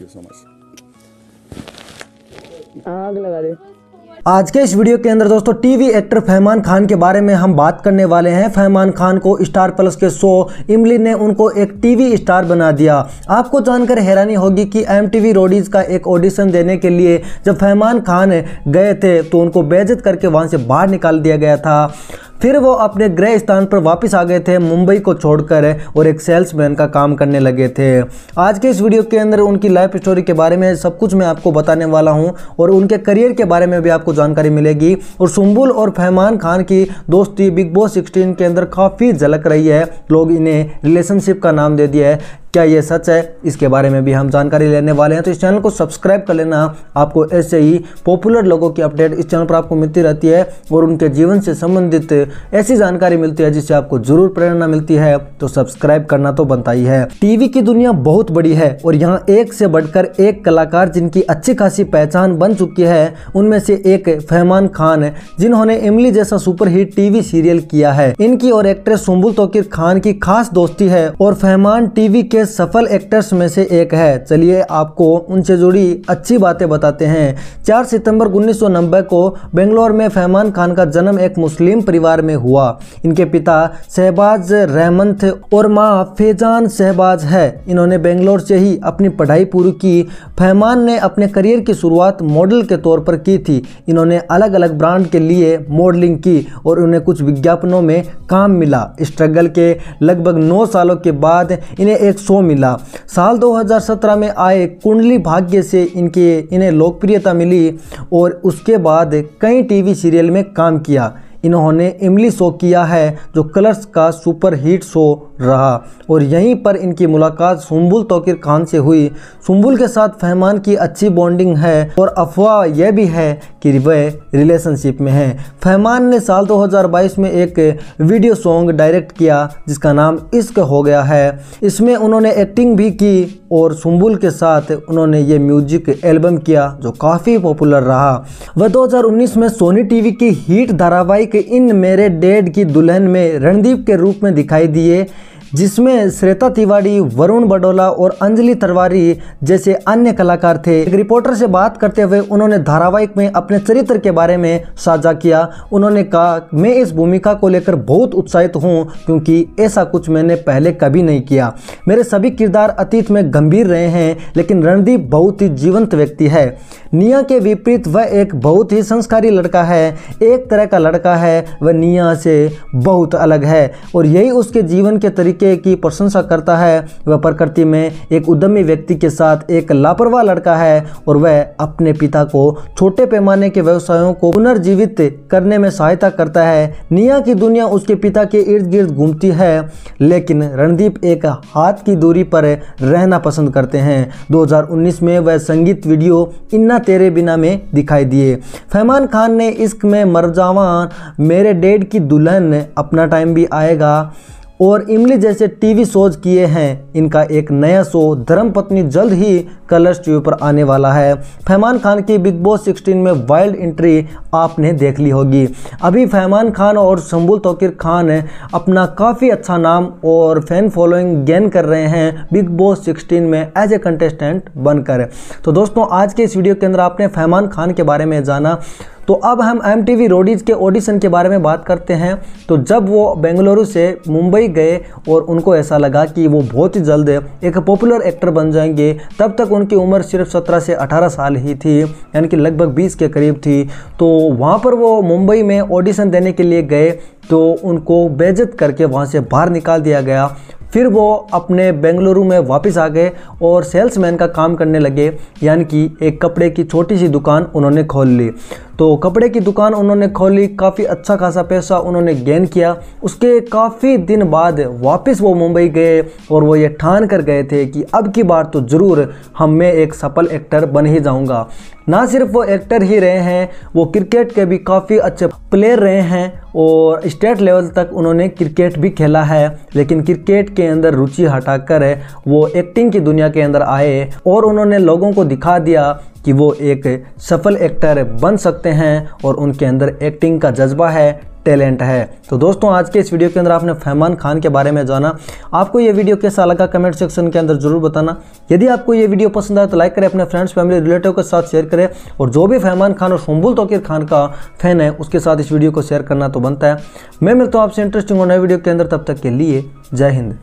thank you so much आग लगा दे आज के इस वीडियो के अंदर दोस्तों टीवी एक्टर फहमान खान के बारे में हम बात करने वाले हैं फहमान खान को स्टार प्लस के शो इमली ने उनको एक टीवी स्टार बना दिया आपको जानकर हैरानी होगी कि एम टी रोडीज़ का एक ऑडिशन देने के लिए जब फहमान खान गए थे तो उनको बेजत करके वहां से बाहर निकाल दिया गया था फिर वो अपने गृह स्थान पर वापस आ गए थे मुंबई को छोड़कर और एक सेल्समैन का काम करने लगे थे आज के इस वीडियो के अंदर उनकी लाइफ स्टोरी के बारे में सब कुछ मैं आपको बताने वाला हूँ और उनके करियर के बारे में भी आपको जानकारी मिलेगी और सुम्बुल और फहमान खान की दोस्ती बिग बॉस सिक्सटीन के अंदर काफ़ी झलक रही है लोग इन्हें रिलेशनशिप का नाम दे दिया है क्या ये सच है इसके बारे में भी हम जानकारी लेने वाले हैं तो इस चैनल को सब्सक्राइब कर लेना आपको ऐसे ही पॉपुलर लोगों की अपडेट इस चैनल पर आपको मिलती रहती है और उनके जीवन से संबंधित ऐसी जानकारी मिलती है जिससे आपको जरूर प्रेरणा मिलती है तो सब्सक्राइब करना तो बनता ही है टीवी की दुनिया बहुत बड़ी है और यहाँ एक से बढ़कर एक कलाकार जिनकी अच्छी खासी पहचान बन चुकी है उनमें से एक फहमान खान जिन्होंने इमली जैसा सुपरहिट टीवी सीरियल किया है इनकी और एक्ट्रेस सुम्बुल तोकिर खान की खास दोस्ती है और फहमान टीवी के के सफल एक्टर्स में से एक है चलिए आपको उनसे जुड़ी अच्छी बातें बताते हैं 4 सितंबर उन्नीस को बेंगलोर में फैमान खान का जन्म एक मुस्लिम परिवार में हुआ इनके पिता शहबाज रहमन थे और माँ फैजान शहबाज है इन्होंने बेंगलोर से ही अपनी पढ़ाई पूरी की फैमान ने अपने करियर की शुरुआत मॉडल के तौर पर की थी इन्होंने अलग अलग ब्रांड के लिए मॉडलिंग की और उन्हें कुछ विज्ञापनों में काम मिला स्ट्रगल के लगभग नौ सालों के बाद इन्हें एक शो मिला साल 2017 में आए कुंडली भाग्य से इनके इन्हें लोकप्रियता मिली और उसके बाद कई टीवी सीरियल में काम किया इन्होंने इमली शो किया है जो कलर्स का सुपर हिट शो रहा और यहीं पर इनकी मुलाकात सुम्बुल तोकिर खान से हुई सुम्बुल के साथ फहमान की अच्छी बॉन्डिंग है और अफवाह यह भी है कि वह रिलेशनशिप में है फहमान ने साल 2022 में एक वीडियो सॉन्ग डायरेक्ट किया जिसका नाम इश्क हो गया है इसमें उन्होंने एक्टिंग भी की और सुम्बुल के साथ उन्होंने ये म्यूजिक एल्बम किया जो काफ़ी पॉपुलर रहा वह दो में सोनी टी की हीट धारावाहिक कि इन मेरे डेड की दुल्हन में रणदीप के रूप में दिखाई दिए जिसमें श्वेता तिवारी वरुण बडोला और अंजलि तरवारी जैसे अन्य कलाकार थे एक रिपोर्टर से बात करते हुए उन्होंने धारावाहिक में अपने चरित्र के बारे में साझा किया उन्होंने कहा मैं इस भूमिका को लेकर बहुत उत्साहित हूँ क्योंकि ऐसा कुछ मैंने पहले कभी नहीं किया मेरे सभी किरदार अतीत में गंभीर रहे हैं लेकिन रणदीप बहुत ही जीवंत व्यक्ति है निया के विपरीत वह एक बहुत ही संस्कारी लड़का है एक तरह का लड़का है वह निया से बहुत अलग है और यही उसके जीवन के तरीके लड़के की प्रशंसा करता है वह प्रकृति में एक उद्यमी व्यक्ति के साथ एक लापरवाह लड़का है और वह अपने पिता को छोटे पैमाने के व्यवसायों को पुनर्जीवित करने में सहायता करता है निया की दुनिया उसके पिता के इर्द गिर्द घूमती है लेकिन रणदीप एक हाथ की दूरी पर रहना पसंद करते हैं 2019 में वह संगीत वीडियो इन्ना तेरे बिना में दिखाई दिए फैमान खान ने इश्क में जावा मेरे डेड की दुल्हन अपना टाइम भी आएगा और इमली जैसे टीवी शोज किए हैं इनका एक नया शो धर्मपत्नी जल्द ही कलर्स टीवी पर आने वाला है फैमान खान की बिग बॉस 16 में वाइल्ड एंट्री आपने देख ली होगी अभी फ़ैमान खान और शंबुल तोकिर खान अपना काफ़ी अच्छा नाम और फैन फॉलोइंग गेन कर रहे हैं बिग बॉस 16 में एज ए कंटेस्टेंट बनकर तो दोस्तों आज के इस वीडियो के अंदर आपने फैमान खान के बारे में जाना तो अब हम एम टी रोडीज़ के ऑडिशन के बारे में बात करते हैं तो जब वो बेंगलुरु से मुंबई गए और उनको ऐसा लगा कि वो बहुत ही जल्द एक पॉपुलर एक्टर बन जाएंगे तब तक उनकी उम्र सिर्फ सत्रह से अठारह साल ही थी यानी कि लगभग बीस के करीब थी तो वहाँ पर वो मुंबई में ऑडिशन देने के लिए गए तो उनको बेजत करके वहाँ से बाहर निकाल दिया गया फिर वो अपने बेंगलुरु में वापस आ गए और सेल्समैन का काम करने लगे यानी कि एक कपड़े की छोटी सी दुकान उन्होंने खोल ली तो कपड़े की दुकान उन्होंने खोली काफ़ी अच्छा खासा पैसा उन्होंने गेन किया उसके काफ़ी दिन बाद वापस वो मुंबई गए और वो ये ठान कर गए थे कि अब की बार तो ज़रूर हम मैं एक सफल एक्टर बन ही जाऊंगा ना सिर्फ वो एक्टर ही रहे हैं वो क्रिकेट के भी काफ़ी अच्छे प्लेयर रहे हैं और स्टेट लेवल तक उन्होंने क्रिकेट भी खेला है लेकिन क्रिकेट के अंदर रुचि हटाकर वो एक्टिंग की दुनिया के अंदर आए और उन्होंने लोगों को दिखा दिया कि वो एक सफल एक्टर बन सकते हैं और उनके अंदर एक्टिंग का जज्बा है टैलेंट है तो दोस्तों आज के इस वीडियो के अंदर आपने फैमान खान के बारे में जाना आपको ये वीडियो कैसा लगा कमेंट सेक्शन के अंदर जरूर बताना यदि आपको ये वीडियो पसंद आए तो लाइक करें अपने फ्रेंड्स फैमिली रिलेटिव के साथ शेयर करें और जो भी फहमान खान और शुम्बुल तोकीर खान का फैन है उसके साथ इस वीडियो को शेयर करना तो बनता है मैं मिलता हूँ आपसे इंटरेस्टिंग और नए वीडियो के अंदर तब तक के लिए जय हिंद